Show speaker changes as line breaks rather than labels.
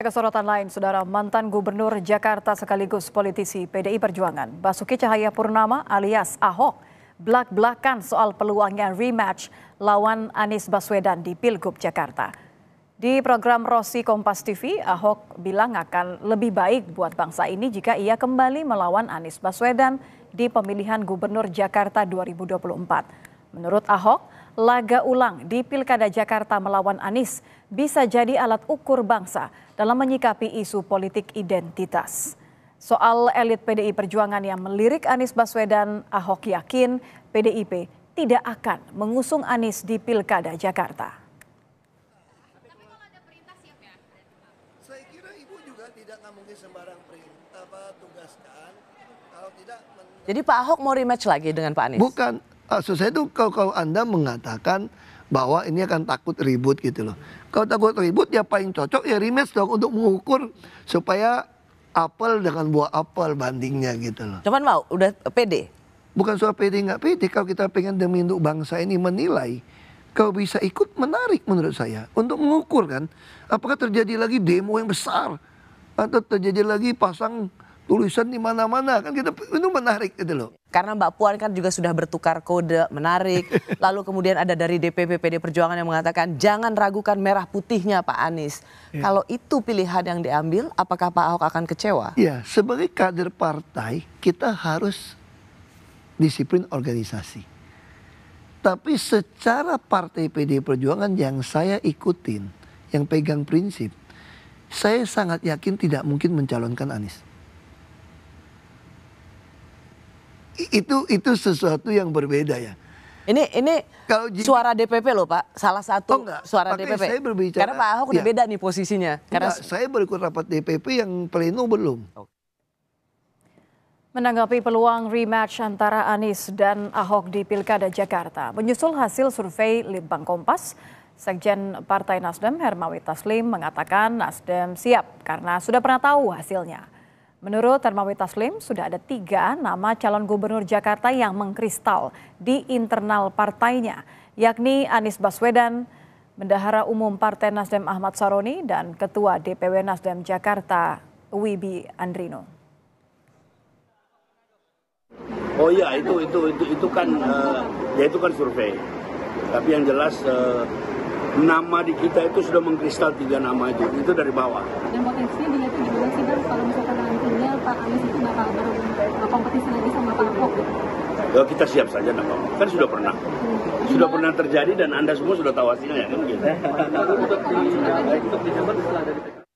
Kesorotan lain, Saudara mantan Gubernur Jakarta sekaligus politisi PDI Perjuangan, Basuki Cahaya Purnama alias Ahok, belak-belakan soal peluangnya rematch lawan Anies Baswedan di Pilgub Jakarta. Di program Rossi Kompas TV, Ahok bilang akan lebih baik buat bangsa ini jika ia kembali melawan Anies Baswedan di pemilihan Gubernur Jakarta 2024. Menurut Ahok, laga ulang di Pilkada Jakarta melawan Anies bisa jadi alat ukur bangsa dalam menyikapi isu politik identitas. Soal elit PDI Perjuangan yang melirik Anies Baswedan, Ahok yakin PDIP tidak akan mengusung Anies di Pilkada Jakarta.
Jadi Pak Ahok mau rematch lagi dengan
Pak Anies? Bukan,
maksud ah, saya itu kalau, kalau Anda mengatakan bahwa ini akan takut ribut gitu loh. Kalau takut ribut ya paling cocok ya rematch dong untuk mengukur supaya apel dengan buah apel bandingnya gitu loh. Cuman mau udah pede? Bukan soal pede nggak pede kalau kita pengen demi untuk bangsa ini menilai kau bisa ikut menarik menurut saya untuk mengukur kan apakah terjadi lagi demo yang besar atau terjadi lagi pasang tulisan di mana-mana kan kita itu
menarik gitu loh. Karena Mbak Puan kan juga sudah bertukar kode menarik. Lalu kemudian ada dari DPP PD Perjuangan yang mengatakan jangan ragukan merah putihnya Pak Anies. Ya. Kalau itu pilihan yang diambil, apakah Pak Ahok akan kecewa? Ya,
sebagai kader partai kita harus disiplin organisasi. Tapi secara partai PD Perjuangan yang saya ikutin, yang pegang prinsip, saya sangat yakin tidak mungkin mencalonkan Anies. itu itu sesuatu yang berbeda ya. Ini ini kalau suara
DPP loh Pak, salah satu oh suara suara DPP. Saya berbicara, Karena Pak Ahok ya, udah iya. beda nih posisinya. Karena enggak,
saya berikut rapat DPP yang pleno belum. Okay. Oh.
Menanggapi peluang rematch antara Anies dan Ahok di Pilkada Jakarta, menyusul hasil survei Litbang Kompas, Sekjen Partai Nasdem Hermawi Taslim mengatakan Nasdem siap karena sudah pernah tahu hasilnya. Menurut Termawi Taslim, sudah ada tiga nama calon gubernur Jakarta yang mengkristal di internal partainya, yakni Anies Baswedan, Bendahara Umum Partai Nasdem Ahmad Saroni, dan Ketua DPW Nasdem Jakarta Wibi Andrino.
Oh iya, itu itu itu, itu kan uh, ya itu kan survei. Tapi yang jelas uh, nama di kita itu sudah mengkristal tiga nama itu, itu dari bawah.
Dan potensinya dilihat juga sih bang, kalau misalkan nantinya Pak Anies itu bakal berkompetisi eh, lagi sama Pak Ahok.
Ya, kita siap saja nak kan sudah pernah sudah pernah terjadi dan anda semua sudah
tahu hasilnya ya kan gitu.